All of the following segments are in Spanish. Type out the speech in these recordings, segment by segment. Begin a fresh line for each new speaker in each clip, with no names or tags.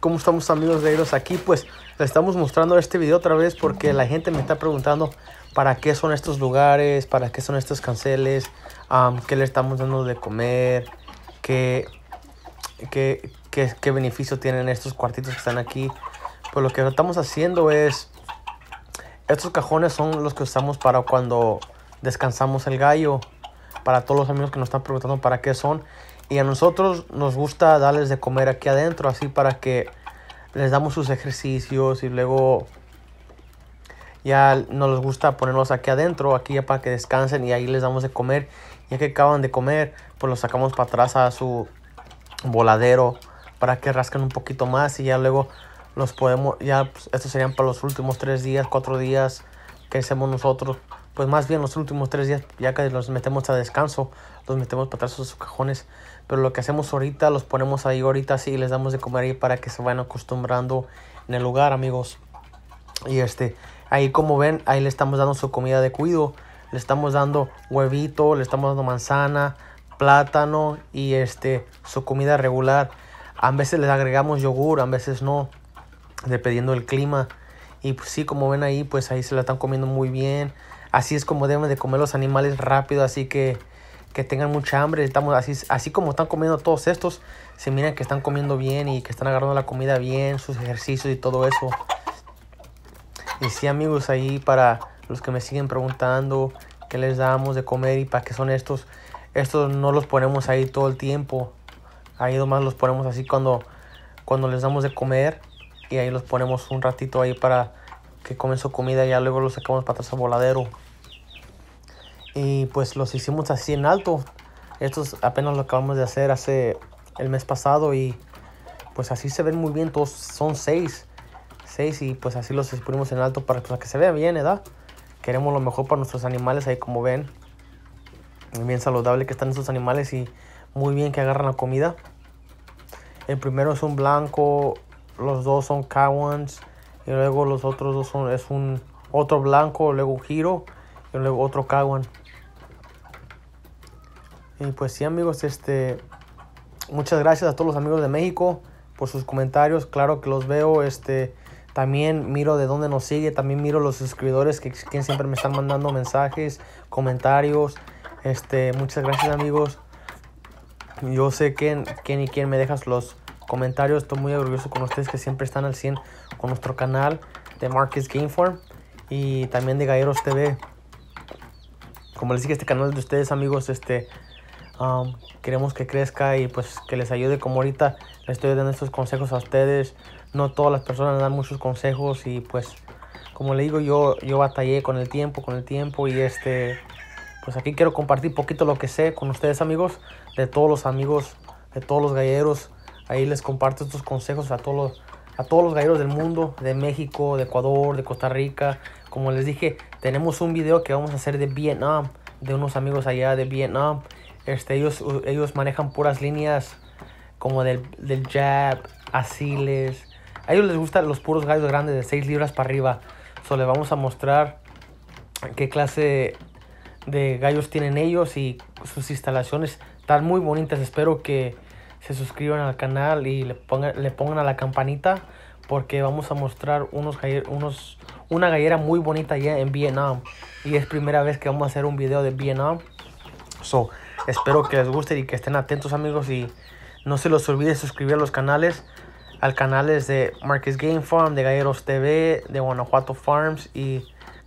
¿Cómo estamos amigos de ellos aquí? Pues les estamos mostrando este video otra vez porque la gente me está preguntando para qué son estos lugares, para qué son estos canceles, qué le estamos dando de comer, qué, qué, qué beneficio tienen estos cuartitos que están aquí. Pues lo que estamos haciendo es, estos cajones son los que usamos para cuando descansamos el gallo. Para todos los amigos que nos están preguntando para qué son, y a nosotros nos gusta darles de comer aquí adentro, así para que les damos sus ejercicios y luego ya nos les gusta ponerlos aquí adentro, aquí ya para que descansen y ahí les damos de comer. Ya que acaban de comer, pues los sacamos para atrás a su voladero para que rasquen un poquito más y ya luego los podemos, ya pues, estos serían para los últimos tres días, cuatro días que hacemos nosotros pues más bien los últimos tres días, ya que los metemos a descanso, los metemos para atrás sus cajones. Pero lo que hacemos ahorita, los ponemos ahí ahorita así les damos de comer ahí para que se vayan acostumbrando en el lugar, amigos. Y este, ahí como ven, ahí le estamos dando su comida de cuido. Le estamos dando huevito, le estamos dando manzana, plátano y este, su comida regular. A veces les agregamos yogur, a veces no, dependiendo del clima. Y pues sí, como ven ahí, pues ahí se la están comiendo muy bien Así es como deben de comer los animales rápido, así que que tengan mucha hambre. Estamos así, así como están comiendo todos estos, se miran que están comiendo bien y que están agarrando la comida bien, sus ejercicios y todo eso. Y sí, amigos, ahí para los que me siguen preguntando qué les damos de comer y para qué son estos, estos no los ponemos ahí todo el tiempo. Ahí nomás los ponemos así cuando, cuando les damos de comer y ahí los ponemos un ratito ahí para que comen comida y ya luego los sacamos para atrás al voladero. Y pues los hicimos así en alto. Estos apenas lo acabamos de hacer hace el mes pasado y pues así se ven muy bien. Todos son seis. Seis y pues así los exprimimos en alto para, pues, que se vea bien, ¿verdad? ¿eh? Queremos lo mejor para nuestros animales ahí como ven. Muy bien saludable que están esos animales y muy bien que agarran la comida. El primero es un blanco, los dos son cowans, y luego los otros dos son es un otro blanco, luego giro y luego otro kawan. Y pues sí amigos, este muchas gracias a todos los amigos de México por sus comentarios, claro que los veo, este también miro de dónde nos sigue, también miro los suscriptores que, siempre me están mandando mensajes, comentarios. Este, muchas gracias amigos. Yo sé quién, quién y quién me dejas los comentarios. Estoy muy orgulloso con ustedes que siempre están al 100 con nuestro canal de Marcus Gameform y también de Galleros TV. Como les dije, este canal de ustedes, amigos, este um, queremos que crezca y pues que les ayude. Como ahorita les estoy dando estos consejos a ustedes, no todas las personas dan muchos consejos y pues, como le digo, yo, yo batallé con el tiempo, con el tiempo y este, pues aquí quiero compartir poquito lo que sé con ustedes, amigos, de todos los amigos, de todos los galleros Ahí les comparto estos consejos a todos los, a todos los galleros del mundo, de México, de Ecuador, de Costa Rica. Como les dije, tenemos un video que vamos a hacer de Vietnam, de unos amigos allá de Vietnam. Este, ellos, ellos manejan puras líneas como del, del jab, asiles. A ellos les gustan los puros gallos grandes de 6 libras para arriba. Solo les vamos a mostrar qué clase de gallos tienen ellos y sus instalaciones están muy bonitas. Espero que se suscriban al canal y le pongan, le pongan a la campanita porque vamos a mostrar unos, unos, una gallera muy bonita ya en Vietnam. Y es primera vez que vamos a hacer un video de Vietnam. So, espero que les guste y que estén atentos amigos y no se los olvide suscribir a los canales. Al canales de Marcus Game Farm, de Galleros TV, de Guanajuato Farms y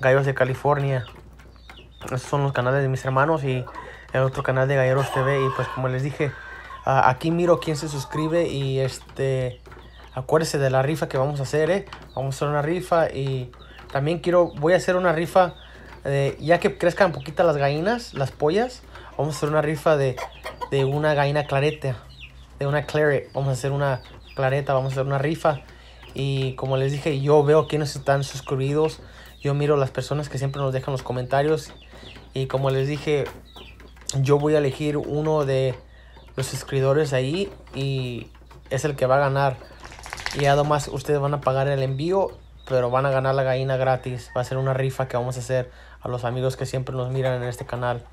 Gallos de California. Esos son los canales de mis hermanos y el otro canal de Galleros TV. Y pues como les dije, Ah, aquí miro quién se suscribe y este acuérdese de la rifa que vamos a hacer, ¿eh? Vamos a hacer una rifa y también quiero, voy a hacer una rifa, eh, ya que crezcan un las gallinas, las pollas, vamos a hacer una rifa de, de una gallina clareta, de una claret, vamos a hacer una clareta, vamos a hacer una rifa. Y como les dije, yo veo quiénes están suscribidos, yo miro las personas que siempre nos dejan los comentarios. Y como les dije, yo voy a elegir uno de los suscriptores ahí y es el que va a ganar. Y además ustedes van a pagar el envío, pero van a ganar la gallina gratis. Va a ser una rifa que vamos a hacer a los amigos que siempre nos miran en este canal.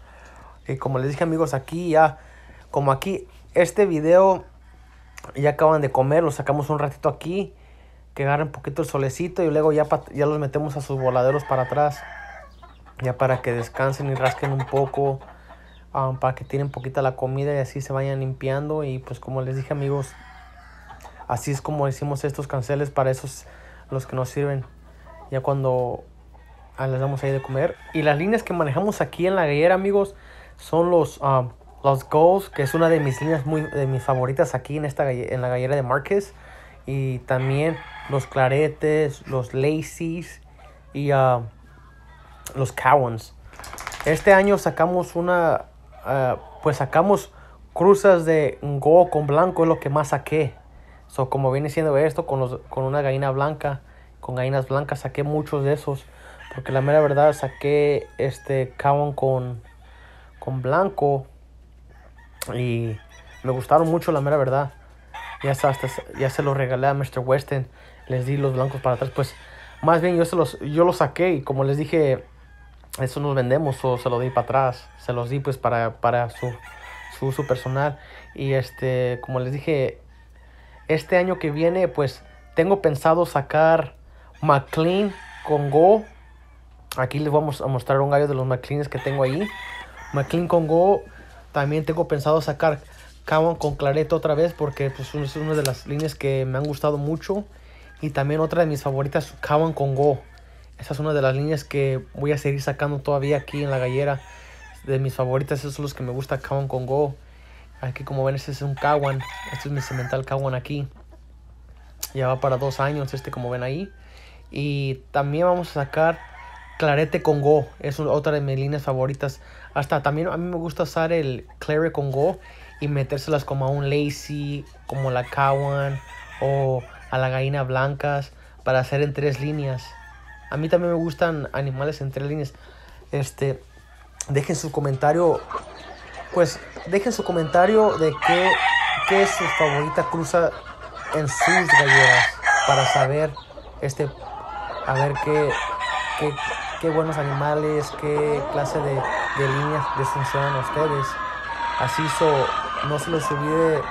Y como les dije amigos, aquí ya, como aquí, este video ya acaban de comer, lo sacamos un ratito aquí. Que agarren un poquito el solecito y luego ya, ya los metemos a sus voladeros para atrás. Ya para que descansen y rasquen un poco. Um, para que tienen poquita la comida y así se vayan limpiando. Y pues como les dije amigos, así es como hicimos estos canceles para esos los que nos sirven. Ya cuando ah, les damos ahí de comer. Y las líneas que manejamos aquí en la gallera amigos son los... Um, los Goals, que es una de mis líneas muy de mis favoritas aquí en esta en la gallera de Márquez. Y también los claretes, los Lacey's. y ah, los cowans. Este año sacamos una Ah, pues sacamos cruzas de go con blanco, es lo que más saqué. So, como viene siendo esto, con, los, con una gallina blanca, con gallinas blancas, saqué muchos de esos. Porque la mera verdad, saqué este Cowan con, con blanco. Y me gustaron mucho, la mera verdad. Ya, hasta, ya se los regalé a Mr. Weston. Les di los blancos para atrás. Pues más bien yo, se los, yo los saqué y como les dije eso nos vendemos o se lo di para atrás, se los di pues para, para su, uso personal. Y este, como les dije, este año que viene pues tengo pensado sacar McLean con Go. Aquí les vamos a mostrar un gallo de los McLean que tengo ahí. McLean con Go. También tengo pensado sacar Cavan con Claret otra vez porque pues, es una de las líneas que me han gustado mucho. Y también otra de mis favoritas, Kawan con Go. Esa es una de las líneas que voy a seguir sacando todavía aquí en la gallera. De mis favoritas, esos son los que me gusta, Kawan con Go. Aquí como ven, este es un Kawan. Este es mi cemental Kawan aquí. Ya va para dos años este como ven ahí. Y también vamos a sacar Clarete con Go. Es otra de mis líneas favoritas. Hasta también a mí me gusta usar el Clare con Go y metérselas como a un Lazy, como la Kawan o a la gallina blancas para hacer en tres líneas. A mí también me gustan animales entre líneas. Este, dejen su comentario. Pues dejen su comentario de qué, es su favorita cruza en sus galleras. Para saber, este, a ver qué, qué, buenos animales, qué clase de, de líneas funcionan a ustedes. Así so, no se les olvide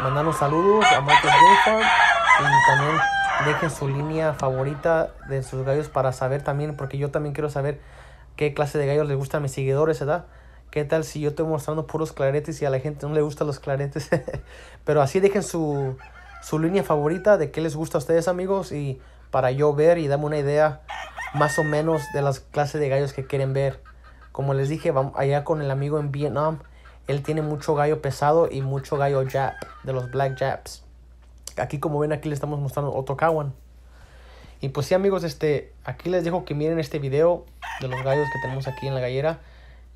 mandar los saludos a Marcos y también dejen su línea favorita de sus gallos para saber también, porque yo también quiero saber qué clase de gallos les gustan a mis seguidores, ¿verdad? ¿Qué tal si yo estoy mostrando puros claretes y a la gente no le gustan los claretes? Pero así dejen su, su línea favorita de qué les gusta a ustedes, amigos, y para yo ver y darme una idea más o menos de las clases de gallos que quieren ver. Como les dije, vamos allá con el amigo en Vietnam, él tiene mucho gallo pesado y mucho gallo jap, de los black japs aquí como ven, aquí les estamos mostrando Otokawan. Y pues sí amigos, este, aquí les dejo que miren este video de los gallos que tenemos aquí en la gallera.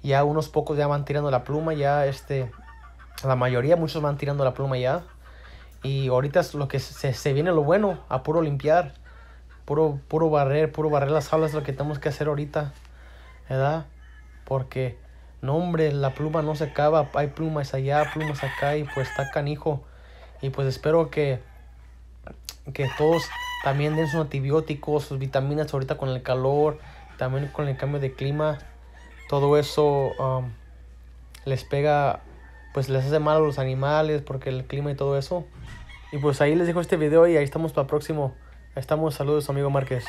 Ya unos pocos ya van tirando la pluma, ya este, la mayoría, muchos van tirando la pluma ya. Y ahorita es lo que se, viene lo bueno, a puro limpiar, puro, puro barrer, puro barrer las aulas lo que tenemos que hacer ahorita, ¿verdad? Porque, no hombre, la pluma no se acaba, hay plumas allá, plumas acá y pues está canijo. Y pues espero que que todos también den sus antibióticos, sus vitaminas ahorita con el calor, también con el cambio de clima, todo eso um, les pega, pues les hace mal a los animales porque el clima y todo eso. Y pues ahí les dejo este video y ahí estamos para el próximo. Ahí estamos, saludos amigo Márquez.